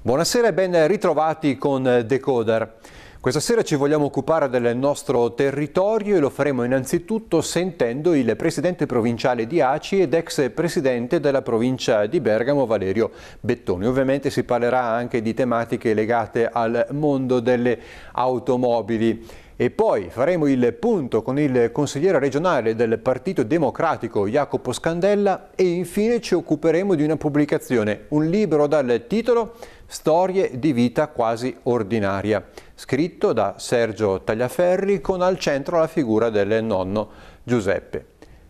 Buonasera e ben ritrovati con Decoder. Questa sera ci vogliamo occupare del nostro territorio e lo faremo innanzitutto sentendo il presidente provinciale di ACI ed ex presidente della provincia di Bergamo Valerio Bettoni. Ovviamente si parlerà anche di tematiche legate al mondo delle automobili. E poi faremo il punto con il consigliere regionale del Partito Democratico Jacopo Scandella e infine ci occuperemo di una pubblicazione, un libro dal titolo Storie di vita quasi ordinaria, scritto da Sergio Tagliaferri con al centro la figura del nonno Giuseppe.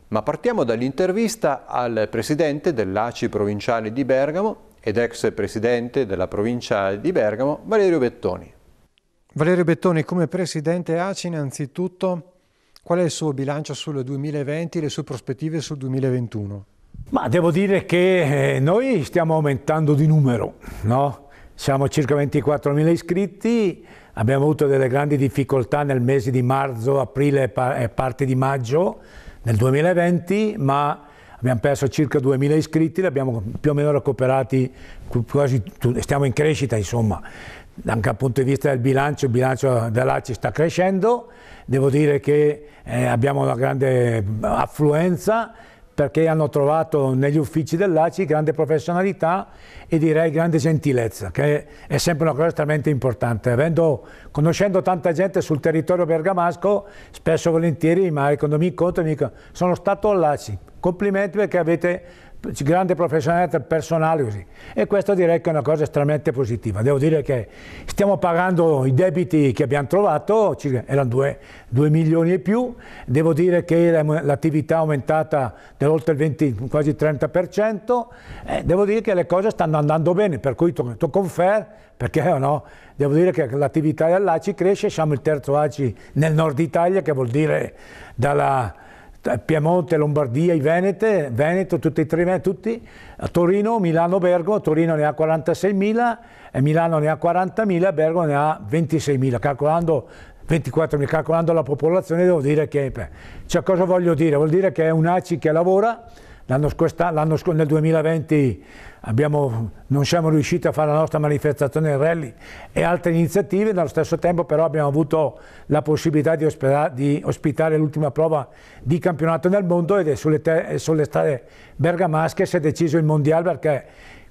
Ma partiamo dall'intervista al presidente dell'ACI provinciale di Bergamo ed ex presidente della provincia di Bergamo, Valerio Bettoni. Valerio Bettoni, come presidente ACI innanzitutto, qual è il suo bilancio sul 2020 e le sue prospettive sul 2021? Ma devo dire che eh, noi stiamo aumentando di numero, no? Siamo circa 24.000 iscritti, abbiamo avuto delle grandi difficoltà nel mese di marzo, aprile e parte di maggio del 2020, ma abbiamo perso circa 2.000 iscritti, li abbiamo più o meno recuperati, quasi, stiamo in crescita insomma, anche dal punto di vista del bilancio, il bilancio dell'ACI sta crescendo, devo dire che eh, abbiamo una grande affluenza, perché hanno trovato negli uffici dell'ACI grande professionalità e direi grande gentilezza, che è sempre una cosa estremamente importante. Avendo, conoscendo tanta gente sul territorio bergamasco, spesso e volentieri, ma quando ecco, mi incontro mi dicono sono stato all'ACI, complimenti perché avete grande professionalità personale così. E questo direi che è una cosa estremamente positiva. Devo dire che stiamo pagando i debiti che abbiamo trovato, erano 2, milioni e più, devo dire che l'attività è aumentata dell'oltre il 20, quasi 30%, eh, devo dire che le cose stanno andando bene, per cui tocco to confer, perché no? Devo dire che l'attività dell'ACI cresce, siamo il terzo ACI nel nord Italia, che vuol dire dalla eh, Piemonte, Lombardia, i Venete, Veneto, tutti e tre, eh, tutti, Torino, Milano, Bergo, Torino ne ha 46.000 e Milano ne ha 40.000, Bergo ne ha 26.000, calcolando 24.000, calcolando la popolazione devo dire che, cioè cosa voglio dire? Vuol dire che è un ACI che lavora, L'anno, nel 2020 abbiamo, non siamo riusciti a fare la nostra manifestazione del rally e altre iniziative, nello stesso tempo però abbiamo avuto la possibilità di, ospera, di ospitare l'ultima prova di campionato nel mondo ed è sulle, te, sulle strade bergamasche si è deciso il mondiale perché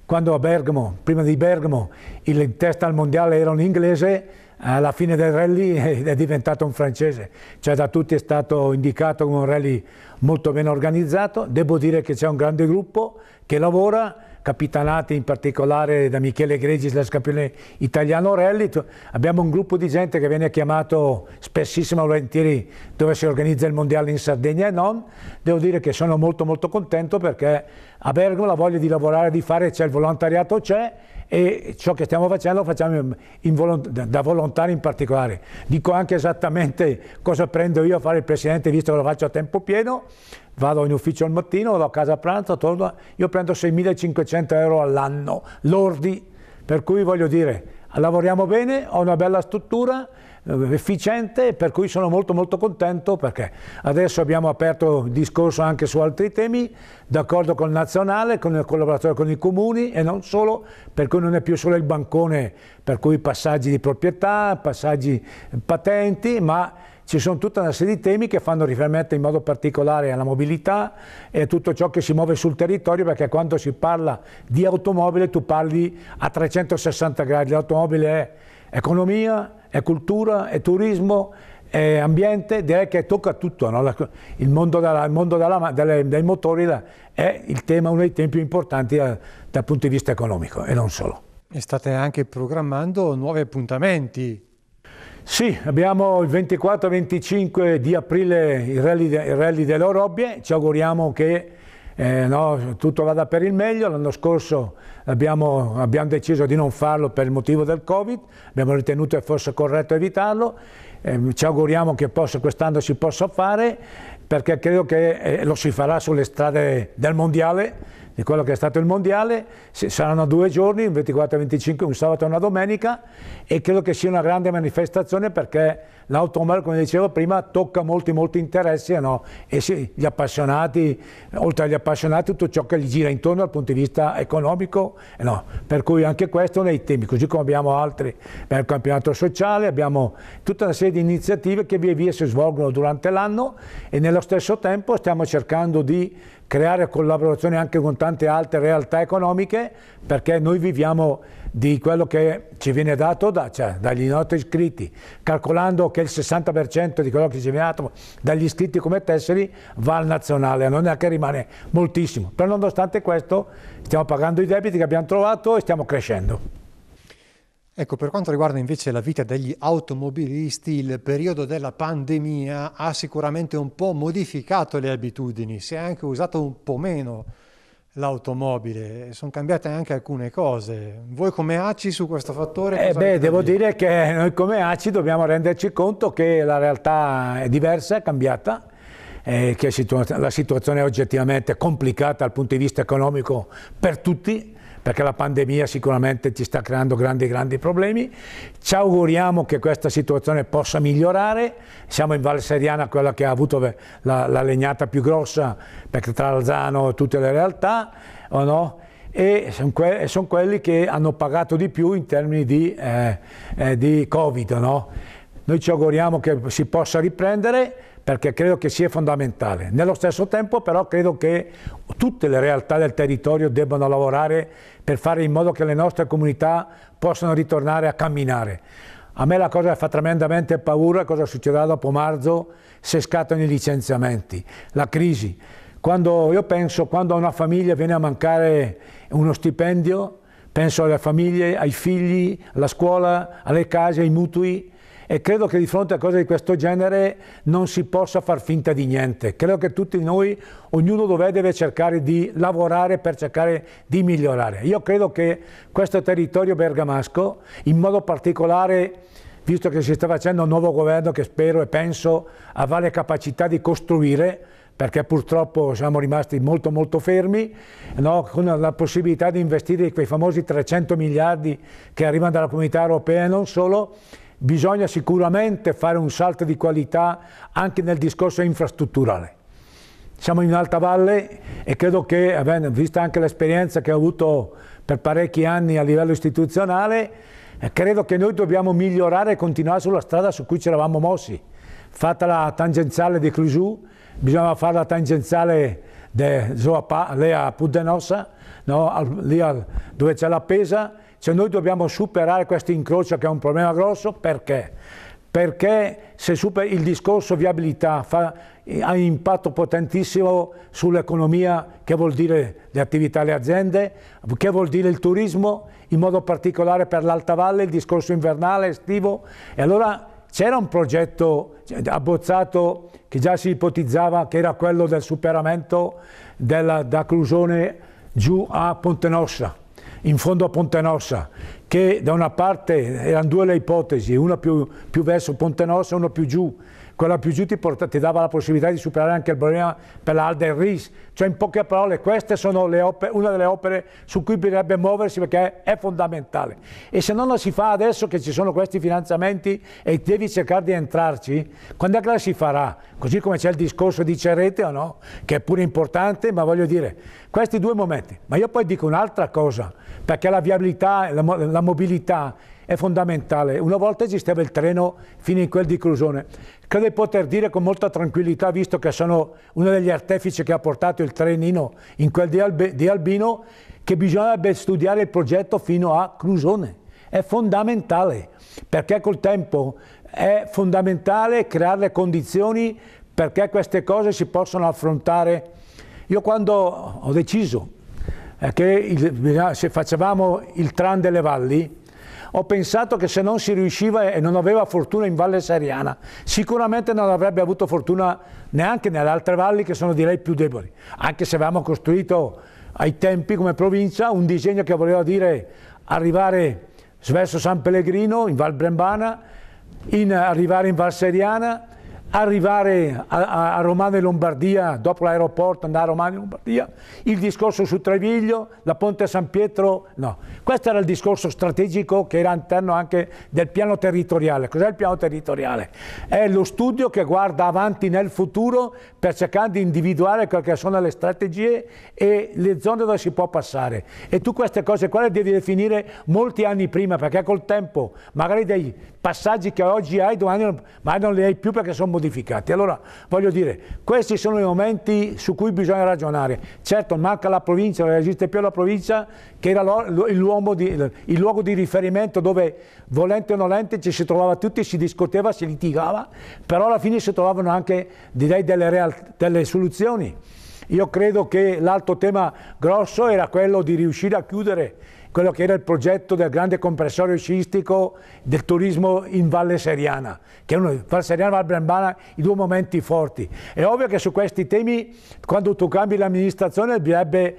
quando a Bergamo, prima di Bergamo, il testa al mondiale era un inglese, alla fine del rally è diventato un francese, cioè da tutti è stato indicato come un rally molto ben organizzato, devo dire che c'è un grande gruppo che lavora, capitanati in particolare da Michele Gregis, la campione italiano rally, abbiamo un gruppo di gente che viene chiamato spessissimo volentieri dove si organizza il mondiale in Sardegna e non, devo dire che sono molto molto contento perché a Bergamo la voglia di lavorare, di fare, c'è il volontariato, c'è e ciò che stiamo facendo lo facciamo volont da volontari in particolare. Dico anche esattamente cosa prendo io a fare il presidente, visto che lo faccio a tempo pieno, vado in ufficio al mattino, vado a casa a pranzo, torno, io prendo 6.500 euro all'anno, lordi, per cui voglio dire, lavoriamo bene, ho una bella struttura, eh, efficiente, per cui sono molto molto contento perché adesso abbiamo aperto il discorso anche su altri temi, d'accordo con il nazionale, con il collaboratore con i comuni e non solo, per cui non è più solo il bancone, per cui passaggi di proprietà, passaggi patenti, ma ci sono tutta una serie di temi che fanno riferimento in modo particolare alla mobilità e a tutto ciò che si muove sul territorio perché quando si parla di automobile tu parli a 360 gradi, l'automobile è economia, è cultura, è turismo, è ambiente, direi che tocca tutto, no? il mondo, della, il mondo della, delle, dei motori è il tema, uno dei temi più importanti dal, eh, dal punto di vista economico e non solo. E state anche programmando nuovi appuntamenti sì, abbiamo il 24-25 di aprile il rally, de, rally delle Orobbie, ci auguriamo che eh, no, tutto vada per il meglio, l'anno scorso abbiamo, abbiamo, deciso di non farlo per il motivo del Covid, abbiamo ritenuto che fosse corretto evitarlo, eh, ci auguriamo che quest'anno si possa fare perché credo che eh, lo si farà sulle strade del Mondiale, di quello che è stato il Mondiale, saranno due giorni, un 24 e 25, un sabato e una domenica e credo che sia una grande manifestazione perché l'automobile, come dicevo prima, tocca molti, molti interessi no? e sì, gli appassionati, oltre agli appassionati, tutto ciò che gli gira intorno dal punto di vista economico, eh, no? per cui anche questo è uno dei temi, così come abbiamo altri, abbiamo il campionato sociale, abbiamo tutta una serie di iniziative che via via si svolgono durante l'anno e nello stesso tempo stiamo cercando di creare collaborazioni anche con tante altre realtà economiche perché noi viviamo di quello che ci viene dato da, cioè, dagli noti iscritti, calcolando che il 60% di quello che ci viene dato dagli iscritti come tesseri va al nazionale, non è che rimane moltissimo. Però nonostante questo stiamo pagando i debiti che abbiamo trovato e stiamo crescendo. Ecco, per quanto riguarda invece la vita degli automobilisti, il periodo della pandemia ha sicuramente un po' modificato le abitudini, si è anche usato un po' meno l'automobile, sono cambiate anche alcune cose. Voi come ACI su questo fattore? Eh beh, devo dire che noi come ACI dobbiamo renderci conto che la realtà è diversa, è cambiata, eh, che situa la situazione è oggettivamente complicata dal punto di vista economico per tutti, perché la pandemia sicuramente ci sta creando grandi grandi problemi. Ci auguriamo che questa situazione possa migliorare, siamo in Val Seriana quella che ha avuto la, la legnata più grossa, perché tra Alzano e tutte le realtà, o no? e sono, que son quelli che hanno pagato di più in termini di, eh, eh, di Covid. No? Noi ci auguriamo che si possa riprendere, perché credo che sia fondamentale. Nello stesso tempo però credo che tutte le realtà del territorio debbano lavorare per fare in modo che le nostre comunità possano ritornare a camminare. A me la cosa fa tremendamente paura cosa succederà dopo marzo se scattano i licenziamenti, la crisi. Quando io penso quando a una famiglia viene a mancare uno stipendio, penso alle famiglie, ai figli, alla scuola, alle case, ai mutui, e credo che di fronte a cose di questo genere non si possa far finta di niente. Credo che tutti noi, ognuno dov'è, deve cercare di lavorare per cercare di migliorare. Io credo che questo territorio bergamasco, in modo particolare visto che si sta facendo un nuovo governo che spero e penso avrà le capacità di costruire, perché purtroppo siamo rimasti molto molto fermi, no? con la possibilità di investire quei famosi 300 miliardi che arrivano dalla comunità europea e non solo, bisogna sicuramente fare un salto di qualità anche nel discorso infrastrutturale. Siamo in un'alta Valle e credo che, eh, vista anche l'esperienza che ho avuto per parecchi anni a livello istituzionale, eh, credo che noi dobbiamo migliorare e continuare sulla strada su cui ci eravamo mossi. Fatta la tangenziale di Clusù, bisognava fare la tangenziale di Zoapa, lì a Puddenossa, no? lì dove c'è la Pesa, cioè noi dobbiamo superare questo incrocio che è un problema grosso perché? Perché se super, il discorso viabilità fa, ha un impatto potentissimo sull'economia, che vuol dire le attività alle aziende, che vuol dire il turismo, in modo particolare per l'Alta Valle, il discorso invernale, estivo. E allora c'era un progetto cioè, abbozzato che già si ipotizzava, che era quello del superamento della, da Clusone giù a Ponte Nossa in fondo a Pontenossa, che da una parte erano due le ipotesi, una più, più verso Pontenossa e una più giù, quella più giù ti, porta, ti, dava la possibilità di superare anche il problema per l'Alda Ries. cioè in poche parole queste sono opere, una delle opere su cui bisognerebbe muoversi perché è fondamentale e se non la si fa adesso che ci sono questi finanziamenti e devi cercare di entrarci, quando è che la si farà? Così come c'è il discorso di Cerete o no, che è pure importante, ma voglio dire, questi due momenti, ma io poi dico un'altra cosa, perché la viabilità, la, la mobilità è fondamentale. Una volta esisteva il treno fino in quel di Clusone. Credo di poter dire con molta tranquillità, visto che sono uno degli artefici che ha portato il trenino in quel di, Albe, di Albino, che bisognerebbe studiare il progetto fino a Clusone. È fondamentale, perché col tempo è fondamentale creare le condizioni perché queste cose si possono affrontare. Io quando ho deciso eh, che il, se facevamo il tram delle valli, ho pensato che se non si riusciva e non aveva fortuna in Valle Seriana, sicuramente non avrebbe avuto fortuna neanche nelle altre valli che sono direi più deboli, anche se avevamo costruito ai tempi come provincia un disegno che voleva dire arrivare verso San Pellegrino in Val Brembana, in, arrivare in Val Seriana, arrivare a, a Romano e Lombardia, dopo l'aeroporto andare a Romano e Lombardia, il discorso su Treviglio, la Ponte San Pietro, no. Questo era il discorso strategico che era interno anche del piano territoriale. Cos'è il piano territoriale? È lo studio che guarda avanti nel futuro per cercare di individuare quelle che sono le strategie e le zone dove si può passare. E tu queste cose qua le devi definire molti anni prima, perché col tempo, magari dei passaggi che oggi hai, domani non, ma non li hai più perché sono modificati. Allora, voglio dire, questi sono i momenti su cui bisogna ragionare. Certo, manca la provincia, non esiste più la provincia, che era il, di, il luogo di riferimento dove, volente o nolente, ci si trovava tutti, si discuteva, si litigava, però alla fine si trovavano anche, direi, delle, real, delle soluzioni. Io credo che l'altro tema grosso era quello di riuscire a chiudere quello che era il progetto del grande comprensorio sciistico del turismo in Valle Seriana, che è erano Valle Seriana e Val Brembana i due momenti forti. È ovvio che su questi temi, quando tu cambi l'amministrazione, bisognerebbe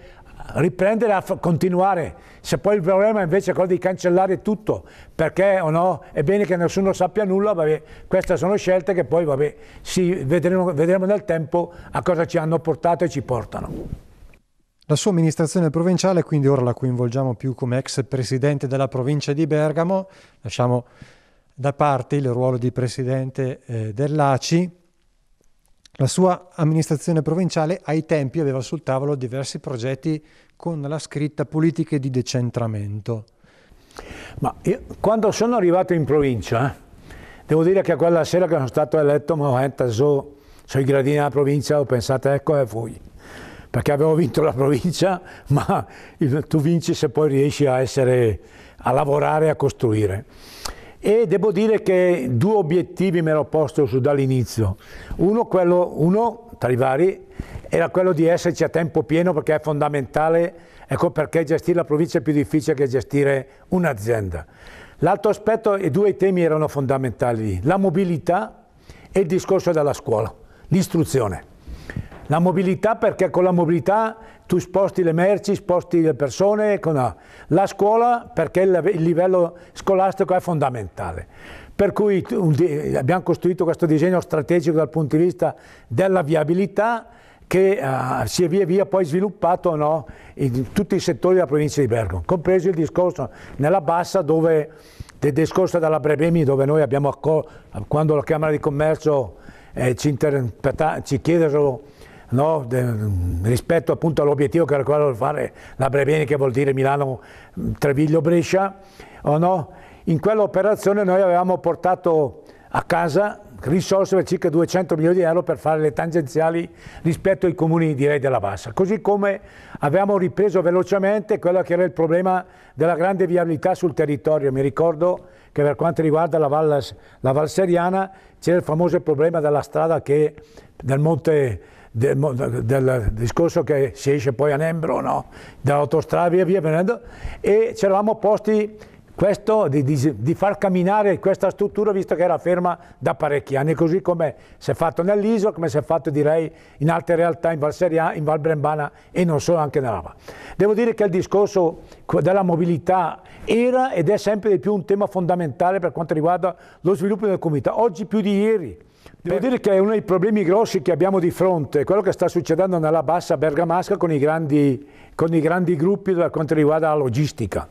riprendere a continuare. Se poi il problema invece è quello di cancellare tutto, perché o no, è bene che nessuno sappia nulla, vabbè, queste sono scelte che poi vabbè, sì, vedremo, vedremo nel tempo a cosa ci hanno portato e ci portano. La sua amministrazione provinciale, quindi ora la coinvolgiamo più come ex presidente della provincia di Bergamo, lasciamo da parte il ruolo di presidente eh, dell'ACI. La sua amministrazione provinciale ai tempi aveva sul tavolo diversi progetti con la scritta politiche di decentramento. Ma io, quando sono arrivato in provincia, eh, devo dire che quella sera che sono stato eletto, ma ho detto, sui gradini della provincia, ho pensato, ecco, e fui perché avevo vinto la provincia, ma tu vinci se poi riesci a, essere, a lavorare e a costruire. E devo dire che due obiettivi mi ero posto su dall'inizio. Uno, quello, uno, tra i vari, era quello di esserci a tempo pieno perché è fondamentale, ecco perché gestire la provincia è più difficile che gestire un'azienda. L'altro aspetto, e due temi erano fondamentali, la mobilità e il discorso della scuola, l'istruzione. La mobilità perché con la mobilità tu sposti le merci, sposti le persone, la scuola perché il livello scolastico è fondamentale. Per cui abbiamo costruito questo disegno strategico dal punto di vista della viabilità che uh, si è via via poi sviluppato no, in tutti i settori della provincia di Bergamo, compreso il discorso nella bassa dove, del discorso della Brebemi dove noi abbiamo, accolto quando la Camera di Commercio eh, ci, ci chiesero no? De, rispetto appunto all'obiettivo che era quello di fare la Brevene che vuol dire Milano-Treviglio-Brescia o no? In quell'operazione noi avevamo portato a casa risorse per circa 200 milioni di euro per fare le tangenziali rispetto ai comuni direi della bassa, così come abbiamo ripreso velocemente quello che era il problema della grande viabilità sul territorio, mi ricordo che per quanto riguarda la, Val, la Valseriana c'era il famoso problema della strada che, del Monte del, del, discorso che si esce poi a Nembro, no? dall'autostrada via via venendo, e ci eravamo posti questo di, di, di, far camminare questa struttura visto che era ferma da parecchi anni, così come si è fatto nell'Iso, come si è fatto direi in altre realtà in Val Seria, in Val Brembana e non solo anche nella Rava. Devo dire che il discorso della mobilità era ed è sempre di più un tema fondamentale per quanto riguarda lo sviluppo del comunità, oggi più di ieri Devo dire che è uno dei problemi grossi che abbiamo di fronte, quello che sta succedendo nella bassa bergamasca con i grandi, con i grandi gruppi per quanto riguarda la logistica.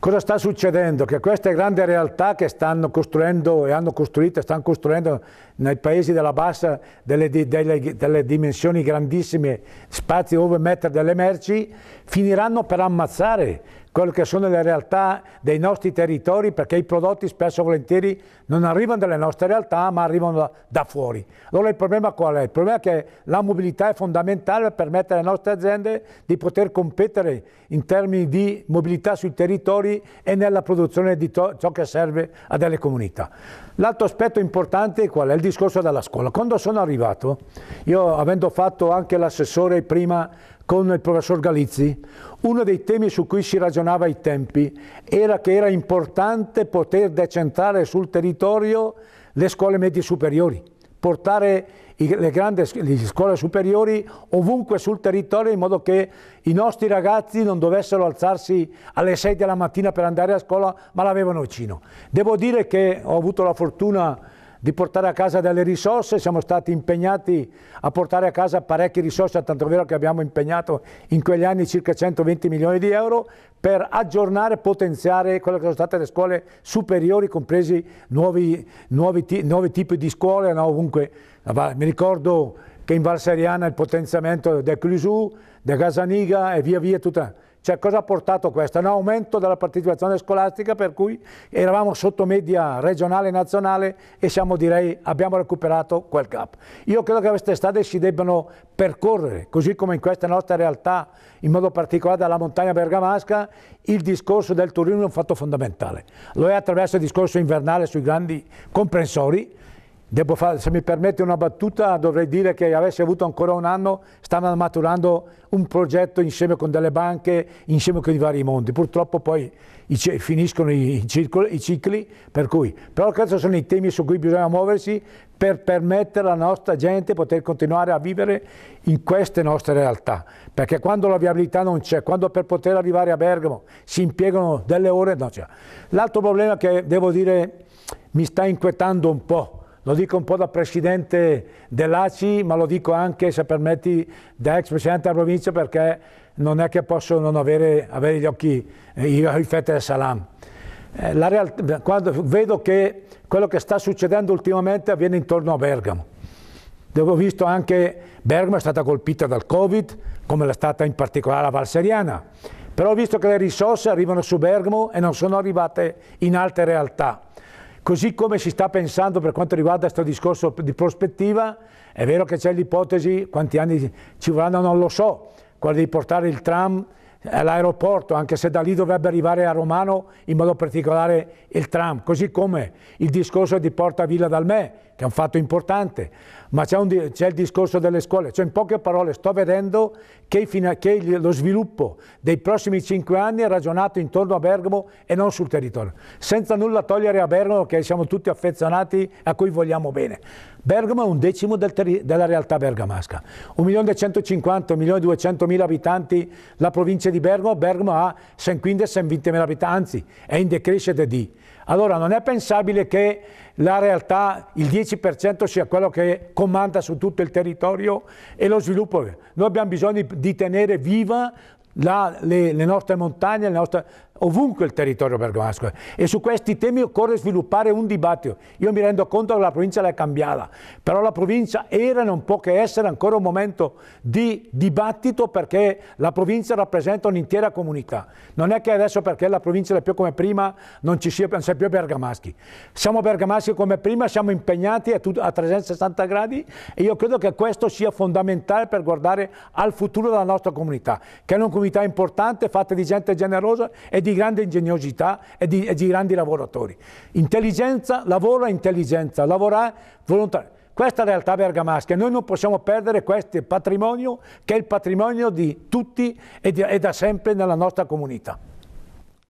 Cosa sta succedendo? Che queste grandi realtà che stanno costruendo e hanno costruito e stanno costruendo nei paesi della bassa delle, delle, delle dimensioni grandissime, spazi dove mettere delle merci, finiranno per ammazzare quelle che sono le realtà dei nostri territori perché i prodotti spesso e volentieri non arrivano dalle nostre realtà ma arrivano da, da, fuori. Allora il problema qual è? Il problema è che la mobilità è fondamentale per permettere alle nostre aziende di poter competere in termini di mobilità sui territori e nella produzione di ciò che serve a delle comunità. L'altro aspetto importante qual è? Il discorso della scuola. Quando sono arrivato, io avendo fatto anche l'assessore prima con il professor Galizzi, uno dei temi su cui si ragionava ai tempi era che era importante poter decentrare sul territorio le scuole medie superiori, portare le grandi le scuole superiori ovunque sul territorio in modo che i nostri ragazzi non dovessero alzarsi alle 6 della mattina per andare a scuola, ma l'avevano vicino. Devo dire che ho avuto la fortuna di portare a casa delle risorse, siamo stati impegnati a portare a casa parecchie risorse, tanto vero che abbiamo impegnato in quegli anni circa 120 milioni di euro per aggiornare e potenziare quelle che sono state le scuole superiori, compresi nuovi, nuovi, nuovi tipi di scuole, no? Ovunque, mi ricordo che in Valseriana il potenziamento del Clusù, del Casaniga e via via tutta cioè cosa ha portato questo? Un aumento della partecipazione scolastica per cui eravamo sotto media regionale e nazionale e siamo direi abbiamo recuperato quel gap. Io credo che quest'estate si debbano percorrere, così come in questa nostra realtà, in modo particolare dalla montagna bergamasca, il discorso del turismo è un fatto fondamentale. Lo è attraverso il discorso invernale sui grandi comprensori, Fare, se mi permette una battuta, dovrei dire che avessi avuto ancora un anno, stavano maturando un progetto insieme con delle banche, insieme con i vari mondi. Purtroppo poi finiscono i, circoli, i cicli, per cui. Però questi sono i temi su cui bisogna muoversi per permettere alla nostra gente di poter continuare a vivere in queste nostre realtà. Perché quando la viabilità non c'è, quando per poter arrivare a Bergamo si impiegano delle ore, non c'è. Cioè, l'altro problema che devo dire mi sta inquietando un po' lo dico un po' da presidente dell'ACI, ma lo dico anche, se permetti, da ex presidente della provincia, perché non è che posso non avere, avere gli occhi, eh, i fette del salam. Eh, realtà, quando vedo che quello che sta succedendo ultimamente avviene intorno a Bergamo. Devo visto anche Bergamo è stata colpita dal Covid, come l'è stata in particolare la Valseriana, però ho visto che le risorse arrivano su Bergamo e non sono arrivate in altre realtà. Così come si sta pensando per quanto riguarda questo discorso di prospettiva, è vero che c'è l'ipotesi, quanti anni ci vorranno non lo so, quella di portare il tram all'aeroporto, anche se da lì dovrebbe arrivare a Romano, in modo particolare il tram, così come il discorso di Porta Villa Dalmè, che è un fatto importante, ma c'è, il discorso delle scuole, cioè in poche parole sto vedendo che, che lo sviluppo dei prossimi cinque anni è ragionato intorno a Bergamo e non sul territorio, senza nulla togliere a Bergamo che siamo tutti affezionati e a cui vogliamo bene. Bergamo è un decimo del della realtà bergamasca, 1.150.000, 1.200.000 abitanti la provincia di Bergamo, Bergamo ha 115.000 20.000 abitanti, anzi è in decrescita di allora non è pensabile che la realtà, il 10% sia quello che comanda su tutto il territorio e lo sviluppo. Noi abbiamo bisogno di tenere viva la, le, le, nostre montagne, le nostre, ovunque il territorio bergamasco e su questi temi occorre sviluppare un dibattito. Io mi rendo conto che la provincia l'è cambiata, però la provincia era e non può che essere ancora un momento di dibattito perché la provincia rappresenta un'intera comunità. Non è che adesso perché la provincia è più come prima non ci sia, non si più bergamaschi. Siamo bergamaschi come prima, siamo impegnati a 360 gradi e io credo che questo sia fondamentale per guardare al futuro della nostra comunità, che è una comunità importante, fatta di gente generosa e di di grande ingegnosità e di, e di grandi lavoratori. Intelligenza, lavoro e intelligenza, lavorare volontariamente. Questa è la realtà bergamasca, noi non possiamo perdere questo patrimonio che è il patrimonio di tutti e, di, e da sempre nella nostra comunità.